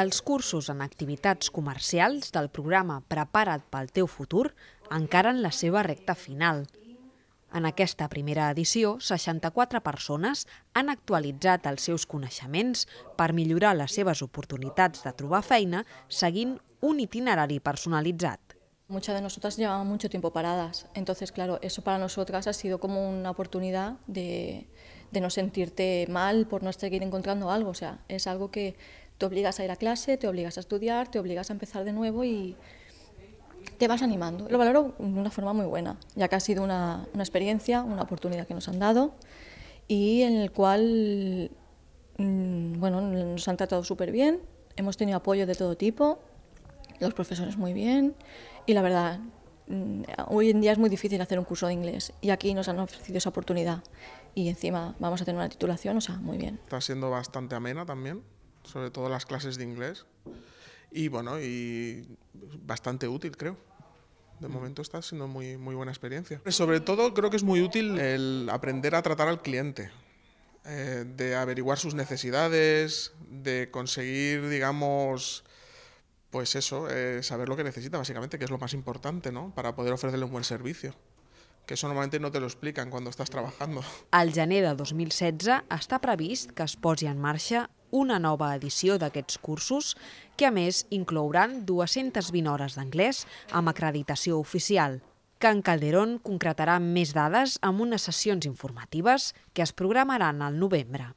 Els cursos en activitats comercials del programa Prepara't pel teu futur encara en la seva recta final. En aquesta primera edició, 64 persones han actualitzat els seus coneixements per millorar les seves oportunitats de trobar feina seguint un itinerari personalitzat. Muchas de nosotras llevamos mucho tiempo paradas, entonces claro, eso para nosotras ha sido como una oportunidad de, de no sentirte mal por no seguir encontrando algo, o sea, es algo que te obligas a ir a clase, te obligas a estudiar, te obligas a empezar de nuevo y te vas animando. Lo valoro de una forma muy buena, ya que ha sido una, experiencia, una oportunidad que nos han dado y en el cual mm, bueno, nos han tratado súper bien, hemos tenido apoyo de todo tipo, los profesores muy bien y la verdad, mm, hoy en día es muy difícil hacer un curso de inglés y aquí nos han ofrecido esa oportunidad y encima vamos a tener una titulación, o sea, muy bien. Está siendo bastante amena también sobre todo las clases de inglés. Y bueno, y bastante útil, creo. De mm. momento está siendo muy, muy buena experiencia. Sobre todo creo que es muy útil el aprender a tratar al cliente, eh, de averiguar sus necesidades, de conseguir, digamos, pues eso, eh, saber lo que necesita básicamente, que es lo más importante, ¿no? Para poder ofrecerle un buen servicio. que eso normalmente no te lo explican cuando estás trabajando. Al gener de 2016 està que es posi en una nova edició d'aquests cursos, que a més inclouran 220 hores d'anglès amb acreditació oficial. Can Calderón concretarà més dades amb unes sessions informatives que es programaran al novembre.